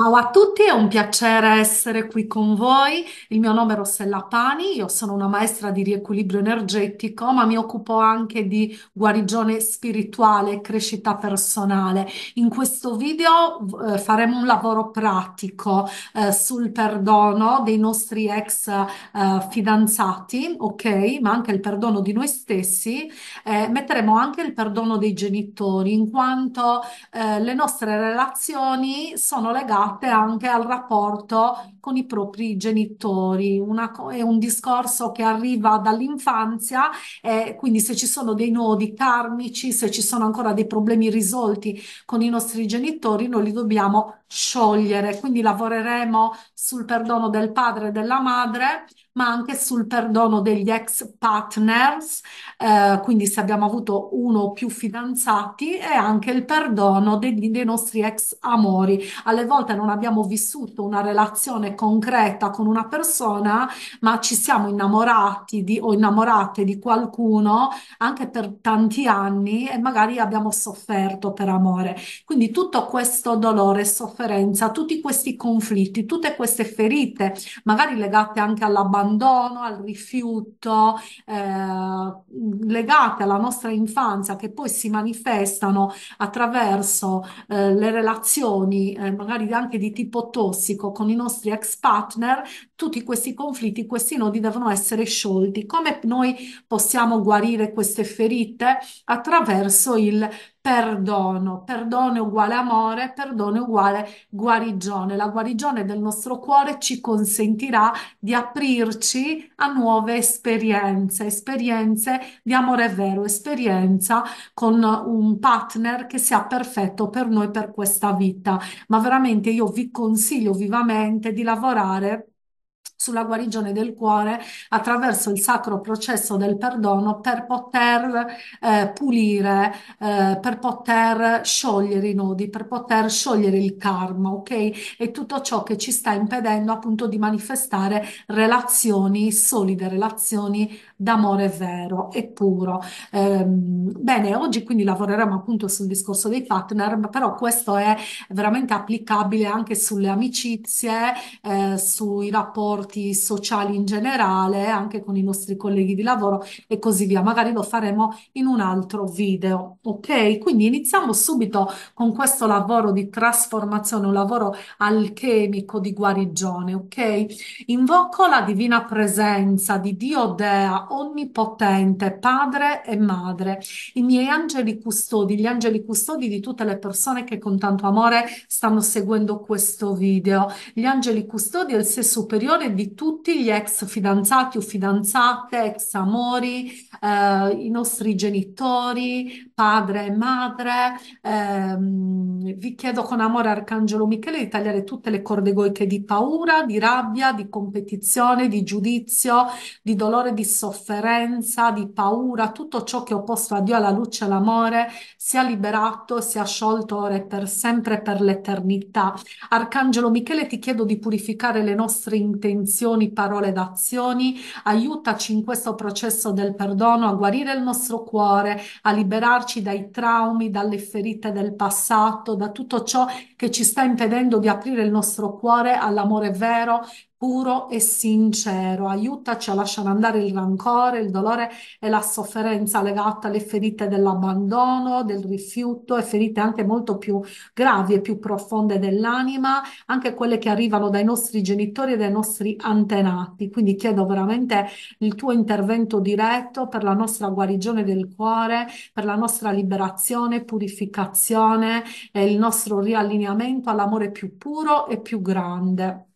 Ciao a tutti, è un piacere essere qui con voi. Il mio nome è Rossella Pani, io sono una maestra di riequilibrio energetico, ma mi occupo anche di guarigione spirituale e crescita personale. In questo video eh, faremo un lavoro pratico eh, sul perdono dei nostri ex eh, fidanzati, ok? Ma anche il perdono di noi stessi. metteremo anche il perdono dei genitori, in quanto eh, le nostre relazioni sono legate adatte anche al rapporto con i propri genitori. Una, è un discorso che arriva dall'infanzia, eh, quindi se ci sono dei nodi karmici, se ci sono ancora dei problemi risolti con i nostri genitori, noi li dobbiamo sciogliere. Quindi lavoreremo sul perdono del padre e della madre, ma anche sul perdono degli ex partners, eh, quindi se abbiamo avuto uno o più fidanzati, e anche il perdono dei, dei nostri ex amori. Alle volte non abbiamo vissuto una relazione concreta con una persona, ma ci siamo innamorati di, o innamorate di qualcuno anche per tanti anni e magari abbiamo sofferto per amore. Quindi tutto questo dolore, sofferenza, tutti questi conflitti, tutte queste ferite, magari legate anche all'abbandono, al rifiuto, eh, legate alla nostra infanzia, che poi si manifestano attraverso eh, le relazioni, eh, magari anche di tipo tossico, con i nostri l'ex partner, tutti questi conflitti, questi nodi devono essere sciolti. Come noi possiamo guarire queste ferite? Attraverso il perdono. Perdono è uguale amore, perdono è uguale guarigione. La guarigione del nostro cuore ci consentirà di aprirci a nuove esperienze, esperienze di amore vero, esperienza con un partner che sia perfetto per noi per questa vita. Ma veramente io vi consiglio vivamente di lavorare sulla guarigione del cuore attraverso il sacro processo del perdono per poter eh, pulire, eh, per poter sciogliere i nodi, per poter sciogliere il karma, ok? E tutto ciò che ci sta impedendo appunto di manifestare relazioni solide, relazioni d'amore vero e puro. Eh, bene, oggi quindi lavoreremo appunto sul discorso dei partner, però questo è veramente applicabile anche sulle amicizie, eh, sui rapporti sociali in generale, anche con i nostri colleghi di lavoro e così via. Magari lo faremo in un altro video, ok? Quindi iniziamo subito con questo lavoro di trasformazione, un lavoro alchemico di guarigione, ok? Invoco la divina presenza di Dio Dea onnipotente, padre e madre, i miei angeli custodi, gli angeli custodi di tutte le persone che con tanto amore stanno seguendo questo video, gli angeli custodi del sé superiore di tutti gli ex fidanzati o fidanzate, ex amori, eh, i nostri genitori, padre e madre. Eh, vi chiedo con amore, Arcangelo Michele, di tagliare tutte le corde goiche di paura, di rabbia, di competizione, di giudizio, di dolore, di sofferenza sofferenza, di paura, tutto ciò che è opposto a Dio, alla luce, all'amore, sia liberato, sia sciolto ora e per sempre, per l'eternità. Arcangelo Michele, ti chiedo di purificare le nostre intenzioni, parole ed azioni. Aiutaci in questo processo del perdono a guarire il nostro cuore, a liberarci dai traumi, dalle ferite del passato, da tutto ciò che ci sta impedendo di aprire il nostro cuore all'amore vero, puro e sincero, aiutaci a lasciare andare il rancore, il dolore e la sofferenza legata alle ferite dell'abbandono, del rifiuto e ferite anche molto più gravi e più profonde dell'anima, anche quelle che arrivano dai nostri genitori e dai nostri antenati. Quindi chiedo veramente il tuo intervento diretto per la nostra guarigione del cuore, per la nostra liberazione, purificazione e il nostro riallineamento all'amore più puro e più grande.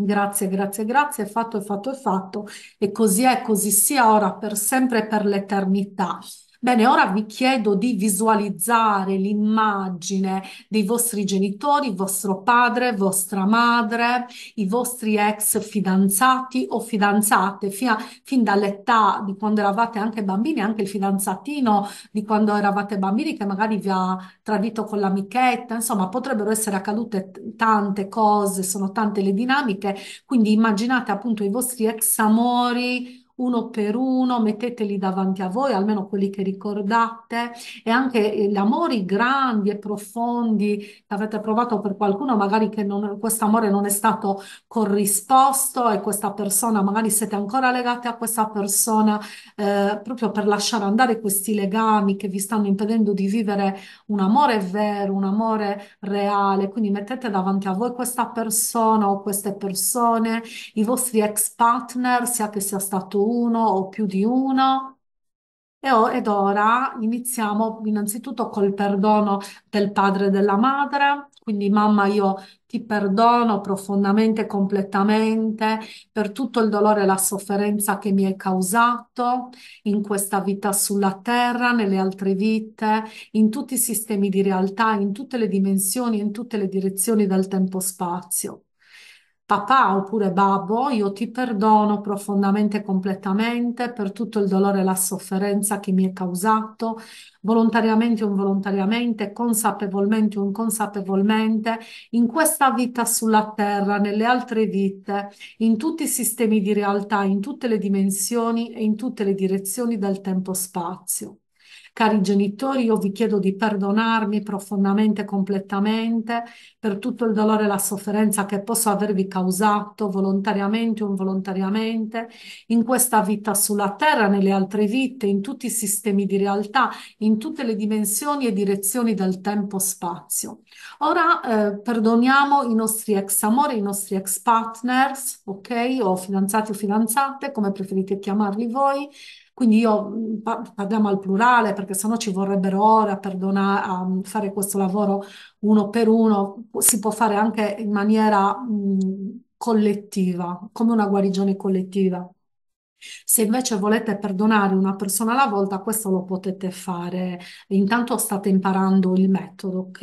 Grazie, grazie, grazie. è Fatto è fatto è fatto. E così è, così sia ora, per sempre e per l'eternità. Bene, ora vi chiedo di visualizzare l'immagine dei vostri genitori, vostro padre, vostra madre, i vostri ex fidanzati o fidanzate, fi fin dall'età di quando eravate anche bambini, anche il fidanzatino di quando eravate bambini che magari vi ha tradito con l'amichetta, insomma, potrebbero essere accadute tante cose, sono tante le dinamiche, quindi immaginate appunto i vostri ex amori uno per uno, metteteli davanti a voi, almeno quelli che ricordate, e anche eh, gli amori grandi e profondi che avete provato per qualcuno, magari che questo amore non è stato corrisposto e questa persona, magari siete ancora legate a questa persona, eh, proprio per lasciare andare questi legami che vi stanno impedendo di vivere un amore vero, un amore reale. Quindi mettete davanti a voi questa persona o queste persone, i vostri ex partner, sia che sia stato uno o più di uno. E ed ora iniziamo innanzitutto col perdono del padre e della madre. Quindi, mamma, io ti perdono profondamente, e completamente per tutto il dolore e la sofferenza che mi hai causato in questa vita sulla terra, nelle altre vite, in tutti i sistemi di realtà, in tutte le dimensioni, in tutte le direzioni del tempo-spazio. Papà oppure babbo, io ti perdono profondamente e completamente per tutto il dolore e la sofferenza che mi hai causato, volontariamente o involontariamente, consapevolmente o inconsapevolmente, in questa vita sulla terra, nelle altre vite, in tutti i sistemi di realtà, in tutte le dimensioni e in tutte le direzioni del tempo-spazio. Cari genitori, io vi chiedo di perdonarmi profondamente e completamente per tutto il dolore e la sofferenza che posso avervi causato volontariamente o involontariamente in questa vita sulla terra, nelle altre vite, in tutti i sistemi di realtà, in tutte le dimensioni e direzioni del tempo-spazio. Ora eh, perdoniamo i nostri ex amori, i nostri ex partners, ok? O fidanzati o fidanzate, come preferite chiamarli voi quindi io mm, parliamo al plurale perché sennò ci vorrebbero ore a, perdonare, mm, a fare questo lavoro uno per uno, si può fare anche in maniera mh, mm, collettiva, come una guarigione collettiva. Se invece volete perdonare una persona alla volta, questo lo potete fare. Intanto state imparando il metodo, ok?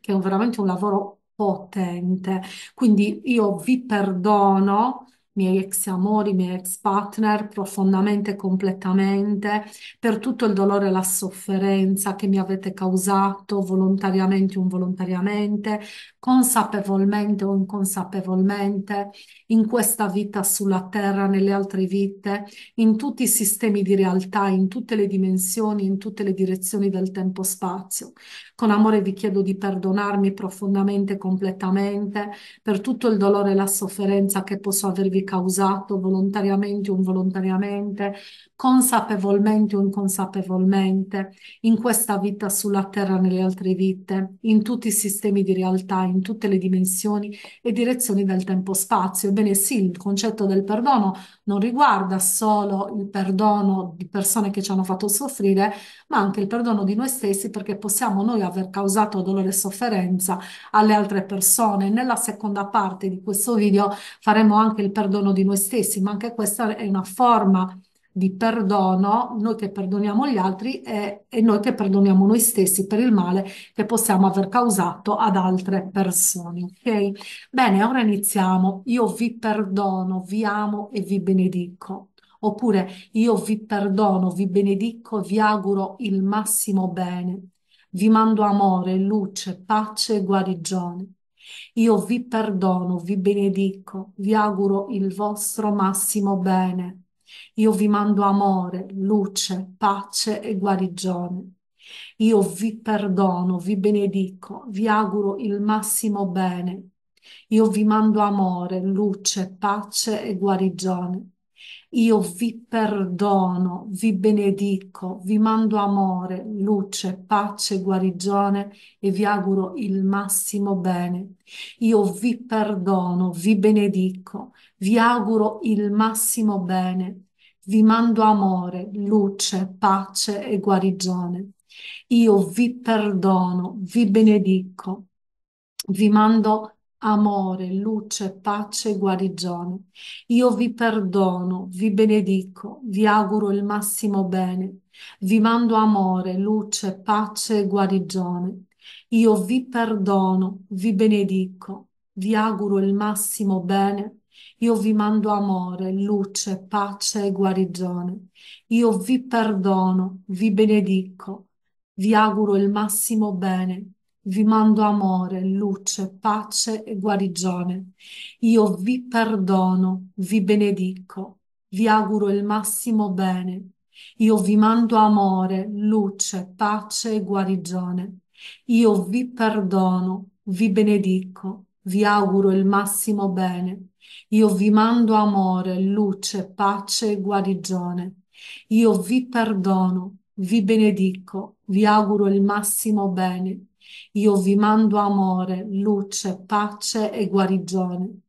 Che è veramente un lavoro potente. Quindi io vi perdono miei ex amori, miei ex partner, profondamente, completamente, per tutto il dolore e la sofferenza che mi avete causato volontariamente o involontariamente, consapevolmente o inconsapevolmente, in questa vita sulla terra, nelle altre vite, in tutti i sistemi di realtà, in tutte le dimensioni, in tutte le direzioni del tempo-spazio. Con amore vi chiedo di perdonarmi profondamente, completamente, per tutto il dolore e la sofferenza che posso avervi causato volontariamente o involontariamente, consapevolmente o inconsapevolmente, in questa vita sulla terra, nelle altre vite, in tutti i sistemi di realtà, in tutte le dimensioni e direzioni del tempo-spazio. Ebbene sì, il concetto del perdono non riguarda solo il perdono di persone che ci hanno fatto soffrire, ma anche il perdono di noi stessi perché possiamo noi aver causato dolore e sofferenza alle altre persone. Nella seconda parte di questo video faremo anche il perdono perdono di noi stessi, ma anche questa è una forma di perdono, noi che perdoniamo gli altri e, e, noi che perdoniamo noi stessi per il male che possiamo aver causato ad altre persone. Ok? Bene, ora iniziamo. Io vi perdono, vi amo e vi benedico. Oppure io vi perdono, vi benedico, vi auguro il massimo bene. Vi mando amore, luce, pace e guarigione. Io vi perdono, vi benedico, vi auguro il vostro massimo bene. Io vi mando amore, luce, pace e guarigione. Io vi perdono, vi benedico, vi auguro il massimo bene. Io vi mando amore, luce, pace e guarigione io vi perdono, vi benedico, vi mando amore, luce, pace, guarigione e vi auguro il massimo bene. Io vi perdono, vi benedico, vi auguro il massimo bene. Vi mando amore, luce, pace e guarigione. Io vi perdono, vi benedico, vi mando amore, luce, pace e guarigione. Io vi perdono, vi benedico, vi auguro il massimo bene, vi mando amore, luce, pace e guarigione. Io vi perdono, vi benedico, vi auguro il massimo bene. Io vi mando amore, luce, pace e guarigione. Io vi perdono, vi benedico, vi auguro il massimo bene vi mando amore, luce, pace e guarigione. Io vi perdono, vi benedico, vi auguro il massimo bene. Io vi mando amore, luce, pace e guarigione. Io vi perdono, vi benedico, vi auguro il massimo bene. Io vi mando amore, luce, pace e guarigione. Io vi perdono, vi benedico, vi auguro il massimo bene. Io vi mando amore, luce, pace e guarigione.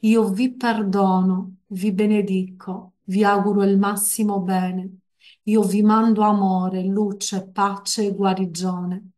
Io vi perdono, vi benedico, vi auguro il massimo bene. Io vi mando amore, luce, pace e guarigione.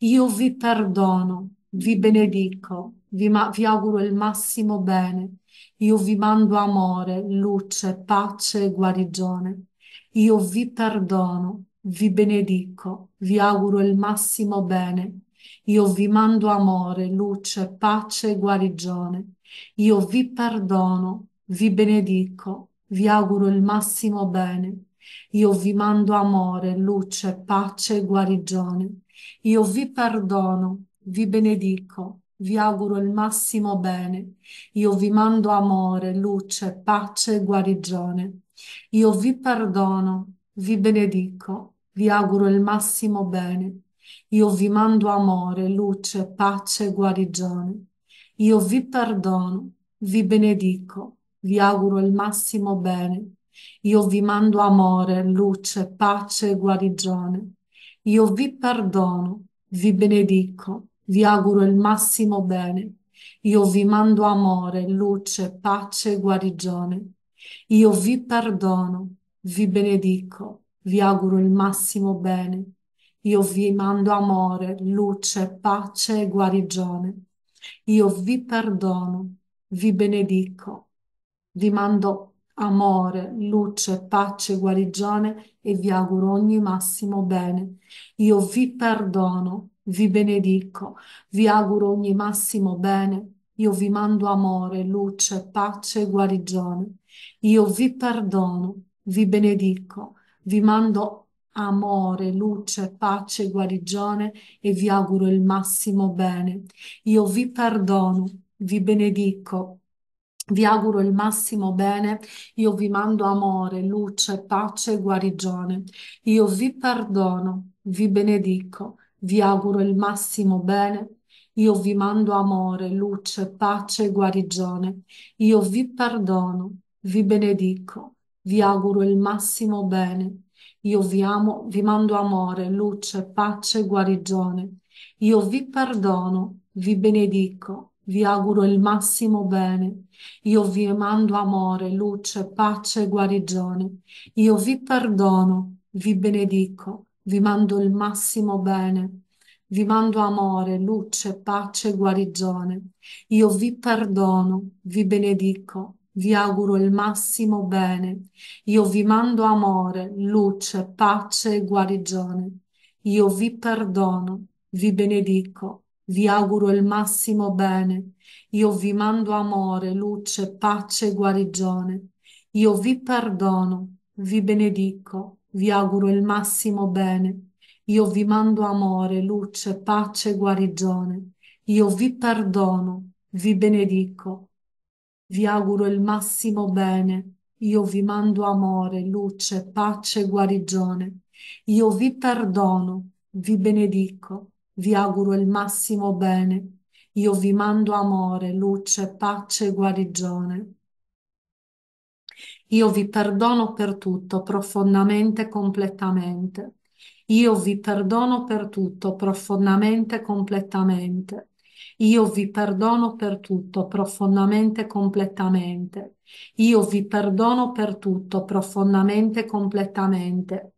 Io vi perdono, vi benedico, vi, ma- vi auguro il massimo bene. Io vi mando amore, luce, pace e guarigione. Io vi perdono, vi benedico, vi auguro il massimo bene. Io vi mando amore, luce, pace e guarigione. Io vi perdono, vi benedico, vi auguro il massimo bene. Io vi mando amore, luce, pace e guarigione. Io vi perdono, vi benedico, vi auguro il massimo bene. Io vi mando amore, luce, pace e guarigione. Io vi perdono, vi benedico, vi auguro il massimo bene. Io vi mando amore, luce, pace e guarigione. Io vi perdono, vi benedico, vi auguro il massimo bene. Io vi mando amore, luce, pace e guarigione. Io vi perdono, vi benedico, vi auguro il massimo bene. Io vi mando amore, luce, pace e guarigione. Io vi perdono, vi benedico, vi auguro il massimo bene. Io vi mando amore, luce, pace e guarigione. Io vi perdono, vi benedico. Vi mando amore, luce, pace, e guarigione e vi auguro ogni massimo bene. Io vi perdono, vi benedico, vi auguro ogni massimo bene. Io vi mando amore, luce, pace e guarigione. Io vi perdono, vi benedico, vi mando amore amore, luce, pace, guarigione e vi auguro il massimo bene. Io vi perdono, vi benedico. Vi auguro il massimo bene, io vi mando amore, luce, pace e guarigione. Io vi perdono, vi benedico, vi auguro il massimo bene, io vi mando amore, luce, pace e guarigione. Io vi perdono, vi benedico, vi auguro il massimo bene. Io vi amo, vi mando amore, luce, pace, guarigione. Io vi perdono, vi benedico, vi auguro il massimo bene. Io vi mando amore, luce, pace, e guarigione. Io vi perdono, vi benedico, vi mando il massimo bene. Vi mando amore, luce, pace, e guarigione. Io vi perdono, vi benedico, vi auguro il massimo bene. Io vi mando amore, luce, pace e guarigione. Io vi perdono, vi benedico, vi auguro il massimo bene. Io vi mando amore, luce, pace e guarigione. Io vi perdono, vi benedico, vi auguro il massimo bene. Io vi mando amore, luce, pace e guarigione. Io vi perdono, vi benedico, vi auguro il massimo bene. Io vi mando amore, luce, pace e guarigione. Io vi perdono, vi benedico, vi auguro il massimo bene. Io vi mando amore, luce, pace e guarigione. Io vi perdono per tutto, profondamente e completamente. Io vi perdono per tutto, profondamente e completamente. Io vi perdono per tutto, profondamente, e completamente. Io vi perdono per tutto, profondamente, e completamente.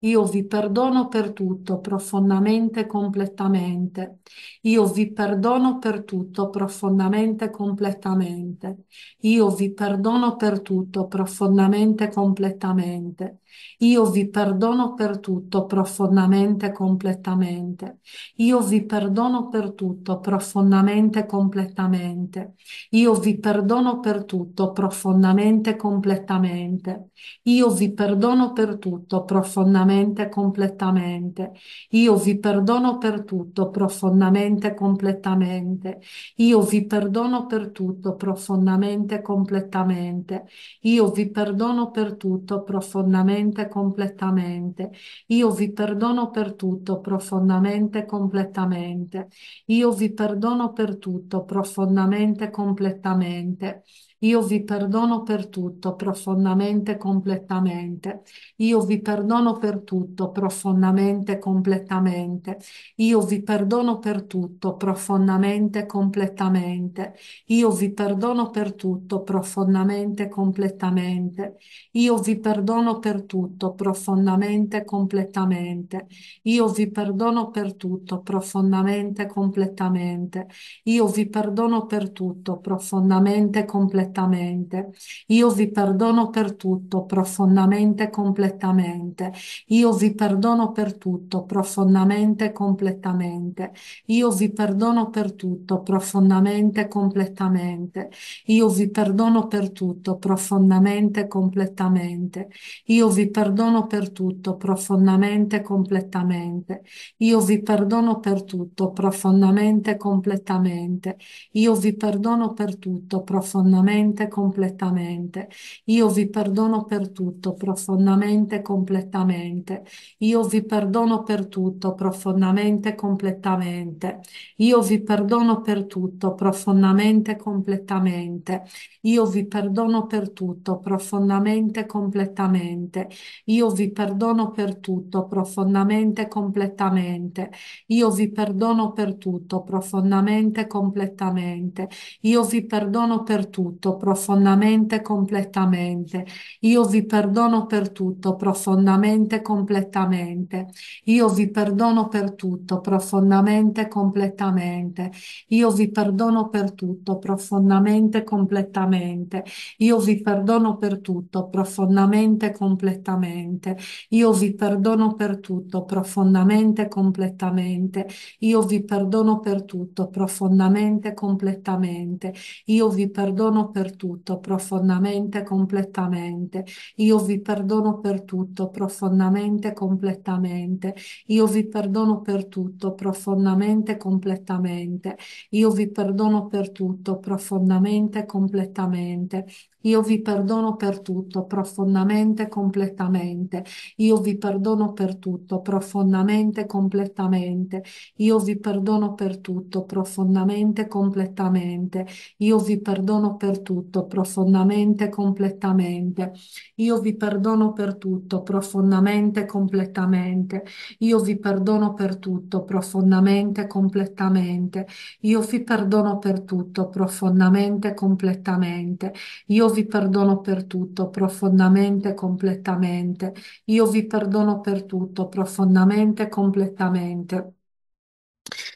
Io vi perdono per tutto, profondamente, e completamente. Io vi perdono per tutto, profondamente, completamente. Io vi perdono per tutto, profondamente, completamente. Io vi perdono per tutto profondamente e completamente. Io vi perdono per tutto profondamente e completamente. Io vi perdono per tutto profondamente e completamente. Io vi perdono per tutto profondamente e completamente. Io vi perdono per tutto profondamente e completamente. Io vi perdono per tutto profondamente e completamente. Io vi perdono per tutto profondamente profondamente, completamente. Io vi perdono per tutto, profondamente, completamente. Io vi perdono per tutto, profondamente, completamente. Io vi perdono per tutto, profondamente, e completamente. Io vi perdono per tutto, profondamente, e completamente. Io vi perdono per tutto, profondamente, e completamente. Io vi perdono per tutto, profondamente, e completamente. Io vi perdono per tutto, profondamente, e completamente. Io vi perdono per tutto, profondamente, e completamente. Io vi perdono per tutto, profondamente, e completamente completamente. Io vi perdono per tutto, profondamente, e completamente. Io vi perdono per tutto, profondamente, e completamente. Io vi perdono per tutto, profondamente, e completamente. Io vi perdono per tutto, profondamente, e completamente. Io vi perdono per tutto, profondamente, e completamente. Io vi perdono per tutto, profondamente, e completamente. Io vi perdono per tutto, profondamente, profondamente, completamente. Io vi perdono per tutto, profondamente, completamente. Io vi perdono per tutto, profondamente, completamente. Io vi perdono per tutto, profondamente, completamente. Io vi perdono per tutto, profondamente, completamente. Io vi perdono per tutto, profondamente, completamente. Io vi perdono per tutto, profondamente, completamente. Io vi perdono per tutto tutto, profondamente, completamente. Io vi perdono per tutto, profondamente, completamente. Io vi perdono per tutto, profondamente, completamente. Io vi perdono per tutto, profondamente, completamente. Io vi perdono per tutto, profondamente, completamente. Io vi perdono per tutto, profondamente, completamente. Io vi perdono per tutto, profondamente, completamente. Io vi perdono per tutto profondamente, completamente. Io vi perdono per tutto profondamente, completamente. Io vi perdono per tutto profondamente, completamente. Io vi perdono per tutto profondamente, completamente. Io vi perdono per tutto, profondamente, completamente. Io vi perdono per tutto, profondamente, completamente. Io vi perdono per tutto, profondamente, completamente. Io vi perdono per tutto, profondamente, completamente. Io vi perdono per tutto, profondamente, e completamente. Io vi perdono per tutto, profondamente, e completamente. Io vi perdono per tutto, profondamente, e completamente. Io vi perdono per tutto, profondamente, e completamente. Io vi perdono per tutto, profondamente, e completamente.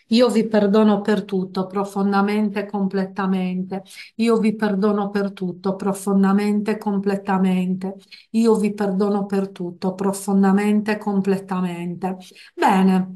Io vi perdono per tutto, profondamente, e completamente. Io vi perdono per tutto, profondamente, e completamente. Io vi perdono per tutto, profondamente, e completamente. Bene.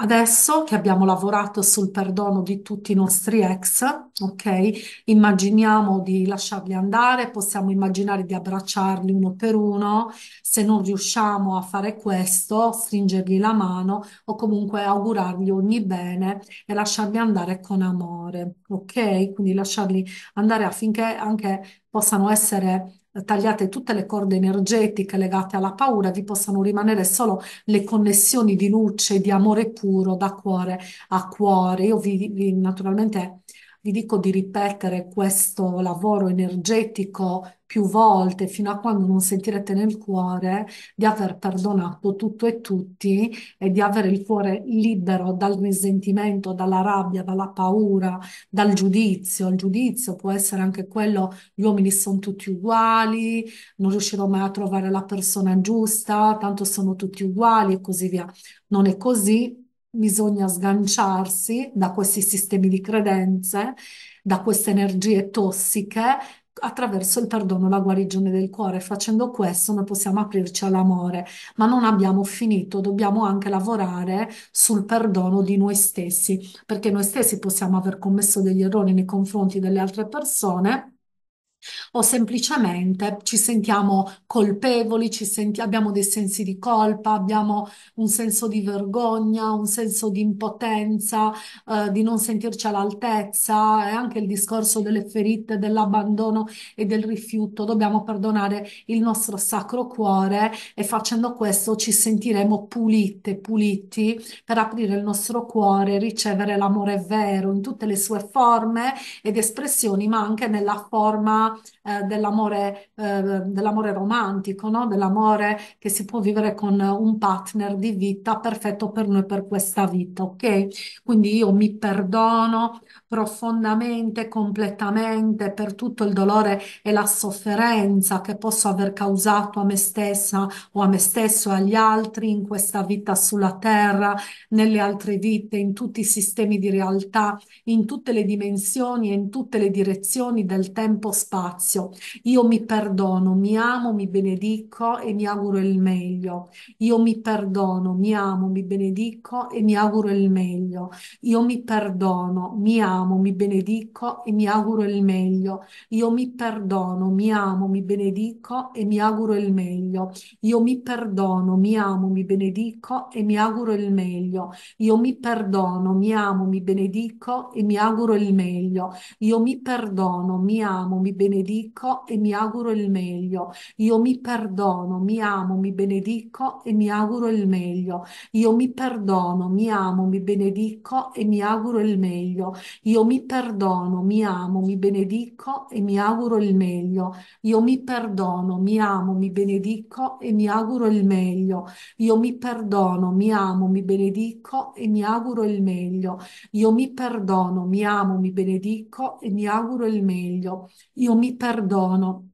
Adesso che abbiamo lavorato sul perdono di tutti i nostri ex, ok? Immaginiamo di lasciarli andare, possiamo immaginare di abbracciarli uno per uno, se non riusciamo a fare questo, stringergli la mano o comunque augurargli ogni bene e lasciarli andare con amore, ok? Quindi lasciarli andare affinché anche possano essere tagliate tutte le corde energetiche legate alla paura, vi possano rimanere solo le connessioni di luce, di amore puro da cuore a cuore. Io vi, vi naturalmente vi dico di ripetere questo lavoro energetico più volte fino a quando non sentirete nel cuore di aver perdonato tutto e tutti e di avere il cuore libero dal risentimento, dalla rabbia, dalla paura, dal giudizio. Il giudizio può essere anche quello, gli uomini sono tutti uguali, non riuscirò mai a trovare la persona giusta, tanto sono tutti uguali e così via. Non è così, bisogna sganciarsi da questi sistemi di credenze, da queste energie tossiche attraverso il perdono la guarigione del cuore. Facendo questo noi possiamo aprirci all'amore, ma non abbiamo finito, dobbiamo anche lavorare sul perdono di noi stessi, perché noi stessi possiamo aver commesso degli errori nei confronti delle altre persone o semplicemente ci sentiamo colpevoli, ci senti- abbiamo dei sensi di colpa, abbiamo un senso di vergogna, un senso di impotenza, eh, di non sentirci all'altezza e anche il discorso delle ferite, dell'abbandono e del rifiuto. Dobbiamo perdonare il nostro sacro cuore e facendo questo ci sentiremo pulite, puliti per aprire il nostro cuore, ricevere l'amore vero in tutte le sue forme ed espressioni, ma anche nella forma eh, dell'amore, eh, dell'amore romantico, no? dell'amore che si può vivere con un partner di vita perfetto per noi per questa vita, ok? Quindi io mi perdono profondamente, completamente per tutto il dolore e la sofferenza che posso aver causato a me stessa o a me stesso e agli altri in questa vita sulla terra, nelle altre vite, in tutti i sistemi di realtà, in tutte le dimensioni e in tutte le direzioni del tempo spazio spazio. Io mi perdono, mi amo, mi benedico e mi auguro il meglio. Io mi perdono, mi amo, mi benedico e mi auguro il meglio. Io mi perdono, mi amo, mi benedico e mi auguro il meglio. Io mi perdono, mi amo, mi benedico e mi auguro il meglio. Io mi perdono, mi amo, mi benedico e mi auguro il meglio. Io mi perdono, mi amo, mi benedico e mi auguro il meglio. Io mi perdono, mi amo, mi benedico benedico e mi auguro il meglio. Io mi perdono, mi amo, mi benedico e mi auguro il meglio. Io mi perdono, mi amo, mi benedico e mi auguro il meglio. Io mi perdono, mi amo, mi benedico e mi auguro il meglio. Io mi perdono, mi amo, mi benedico e mi auguro il meglio. Io mi perdono, mi amo, mi benedico e mi auguro il meglio. Io mi perdono, mi amo, mi benedico e mi auguro il meglio. Io mi perdono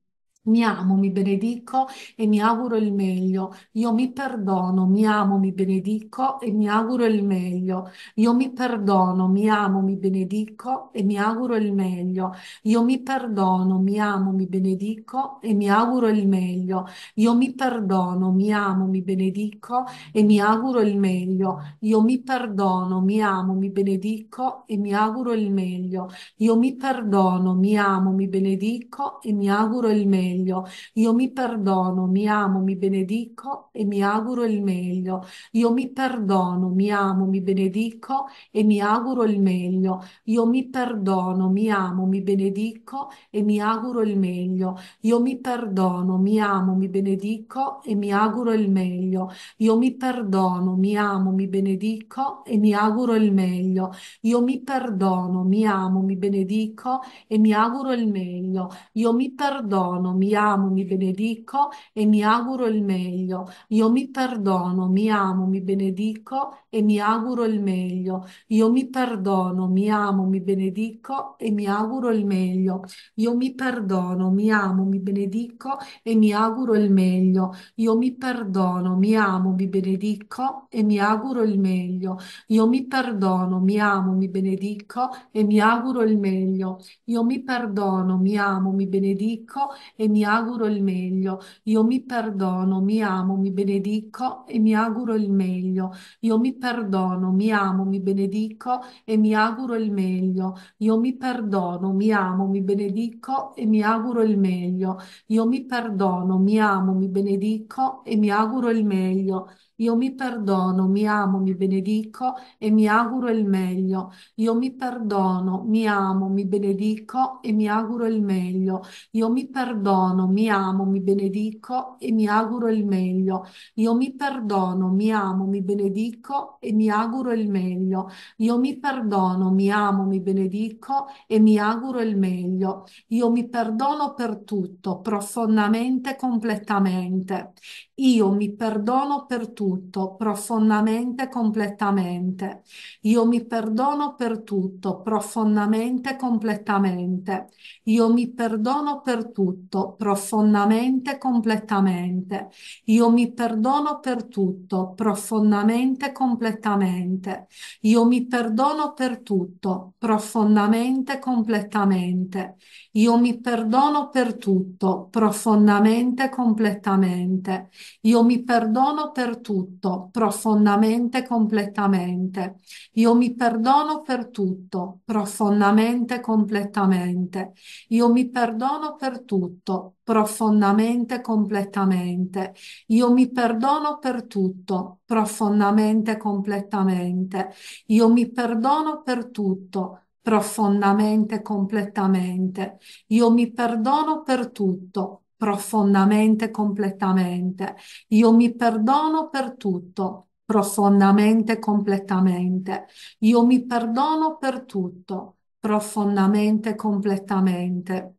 mi amo, mi benedico e mi auguro il meglio. Io mi perdono, mi amo, mi benedico e mi auguro il meglio. Io mi perdono, mi amo, mi benedico e mi auguro il meglio. Io mi perdono, mi amo, mi benedico e mi auguro il meglio. Io mi perdono, mi amo, mi benedico e mi auguro il meglio. Io mi perdono, mi amo, mi benedico e mi auguro il meglio. Io mi perdono, mi amo, mi benedico e mi auguro il meglio meglio. Io mi perdono, mi amo, mi benedico e mi auguro il meglio. Io mi perdono, mi amo, mi benedico e mi auguro il meglio. Io mi perdono, mi amo, mi benedico e mi auguro il meglio. Io mi perdono, mi amo, mi benedico e mi auguro il meglio. Io mi perdono, mi amo, mi benedico e mi auguro il meglio. Io mi perdono, mi amo, mi benedico e mi auguro il meglio. Io mi perdono, mi mi amo, mi benedico e mi auguro il meglio. Io mi perdono, mi amo, mi benedico e mi auguro il meglio. Io mi perdono, mi amo, mi benedico e mi auguro il meglio. Io mi perdono, mi amo, mi benedico e mi auguro il meglio. Io mi perdono, mi amo, mi benedico e mi auguro il meglio. Io mi perdono, mi amo, mi benedico e mi auguro il meglio. Io mi perdono, mi amo, mi benedico e mi mi auguro il meglio, io mi perdono, mi amo, mi benedico e mi auguro il meglio, io mi perdono, mi amo, mi benedico e mi auguro il meglio, io mi perdono, mi amo, mi benedico e mi auguro il meglio, io mi perdono, mi amo, mi benedico e mi auguro il meglio. Io mi perdono, mi amo, mi benedico e mi auguro il meglio. Io mi perdono, mi amo, mi benedico e mi auguro il meglio. Io mi perdono, mi amo, mi benedico e mi auguro il meglio. Io mi perdono, mi amo, mi benedico e mi auguro il meglio. Io mi perdono, mi amo, mi benedico e mi auguro il meglio. Io mi perdono per tutto, profondamente, completamente. Io mi perdono per tutto, profondamente, completamente. Io mi perdono per tutto, profondamente, completamente. Io mi perdono per tutto, profondamente, completamente. Io mi perdono per tutto, profondamente, completamente. Io mi perdono per tutto, profondamente, completamente. Io mi perdono per tutto, profondamente, completamente. Io mi perdono per tutto, profondamente, completamente. Io mi perdono per tutto, profondamente, completamente. Io mi perdono per tutto, profondamente, completamente. Io mi perdono per tutto, profondamente, completamente. Io mi perdono per tutto, profondamente, completamente. Io mi perdono per tutto, profondamente, completamente. Io mi perdono per tutto, profondamente, completamente. Io mi perdono per tutto, profondamente, completamente.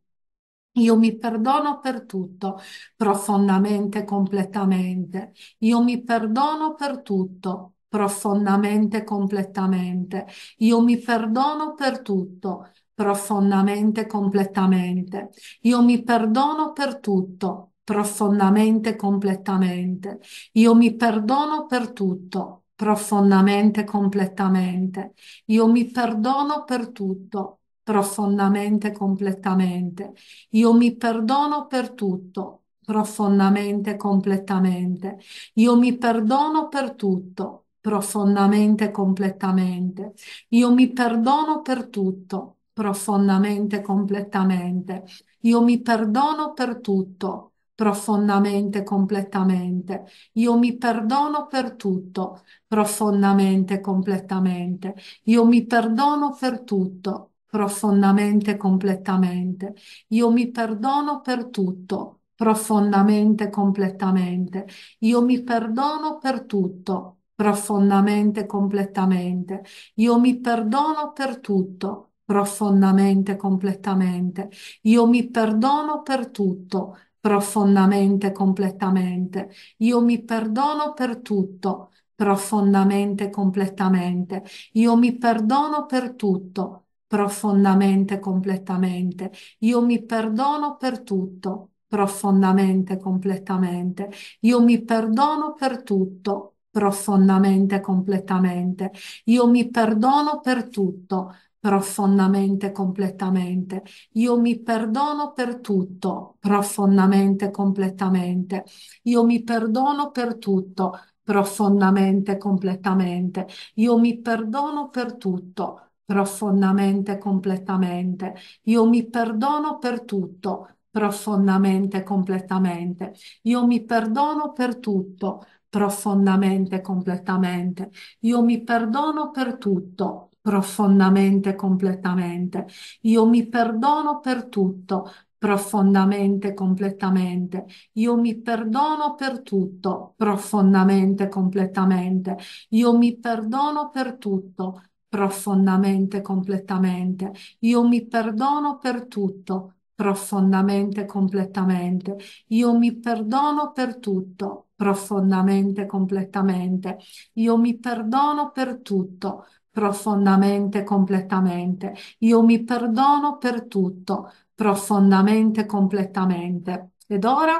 Io mi perdono per tutto, profondamente, completamente. Io mi perdono per tutto, profondamente, completamente. Io mi perdono per tutto, profondamente, completamente. Io mi perdono per tutto, profondamente, completamente. Io mi perdono per tutto, profondamente, completamente. Io mi perdono per tutto, profondamente, completamente. Io mi perdono per tutto, profondamente, completamente. Io mi perdono per tutto, profondamente, completamente. Io mi perdono per tutto, profondamente, completamente. Io mi perdono per tutto, profondamente, completamente. Io mi perdono per tutto, profondamente, completamente. Io mi perdono per tutto, profondamente, completamente. Io mi perdono per tutto, profondamente, completamente. Io mi perdono per tutto, profondamente, completamente. Io mi perdono per tutto, profondamente, completamente. Io mi perdono per tutto, profondamente, completamente. Io mi perdono per tutto, profondamente, completamente. Io mi perdono per tutto, profondamente, completamente. Io mi perdono per tutto, profondamente, completamente. Io mi perdono per tutto, profondamente, completamente. Io mi perdono per tutto, profondamente, completamente. Io mi perdono per tutto, profondamente, completamente. Io mi perdono per tutto, profondamente, completamente. Io mi perdono per tutto, profondamente, completamente. Io mi perdono per tutto, profondamente, completamente. Io mi perdono per tutto, profondamente, completamente. Io mi perdono per tutto, profondamente, completamente. Io mi perdono per tutto, profondamente, completamente. Io mi perdono per tutto, profondamente, completamente. Io mi perdono per tutto, profondamente, completamente. Io mi perdono per tutto, profondamente, completamente. Io mi perdono per tutto, profondamente, completamente. Io mi perdono per tutto, profondamente, completamente. Io mi perdono per tutto, profondamente, completamente. Ed ora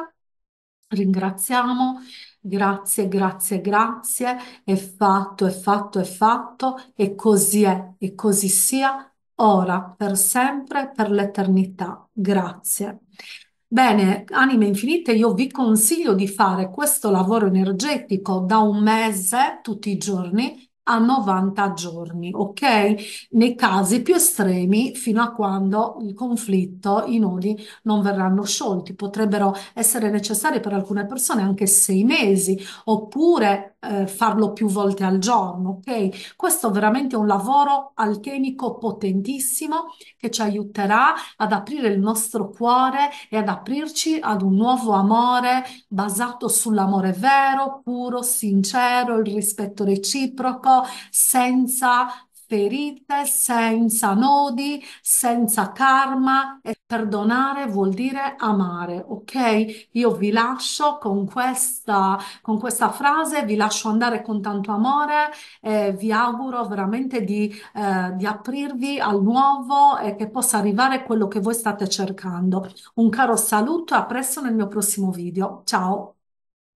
ringraziamo, grazie, grazie, grazie, è fatto, è fatto, è fatto, e così è, e così sia, ora, per sempre, per l'eternità. Grazie. Bene, anime infinite, io vi consiglio di fare questo lavoro energetico da un mese tutti i giorni a 90 giorni, ok? Nei casi più estremi, fino a quando il conflitto, i nodi non verranno sciolti, potrebbero essere necessari per alcune persone anche sei mesi, oppure eh, farlo più volte al giorno, ok? Questo è veramente un lavoro alchemico potentissimo che ci aiuterà ad aprire il nostro cuore e ad aprirci ad un nuovo amore basato sull'amore vero, puro, sincero, il rispetto reciproco, senza ferite, senza nodi, senza karma. E perdonare vuol dire amare, ok? Io vi lascio con questa, con questa frase, vi lascio andare con tanto amore e vi auguro veramente di, eh, di aprirvi al nuovo e che possa arrivare quello che voi state cercando. Un caro saluto e a presto nel mio prossimo video. Ciao!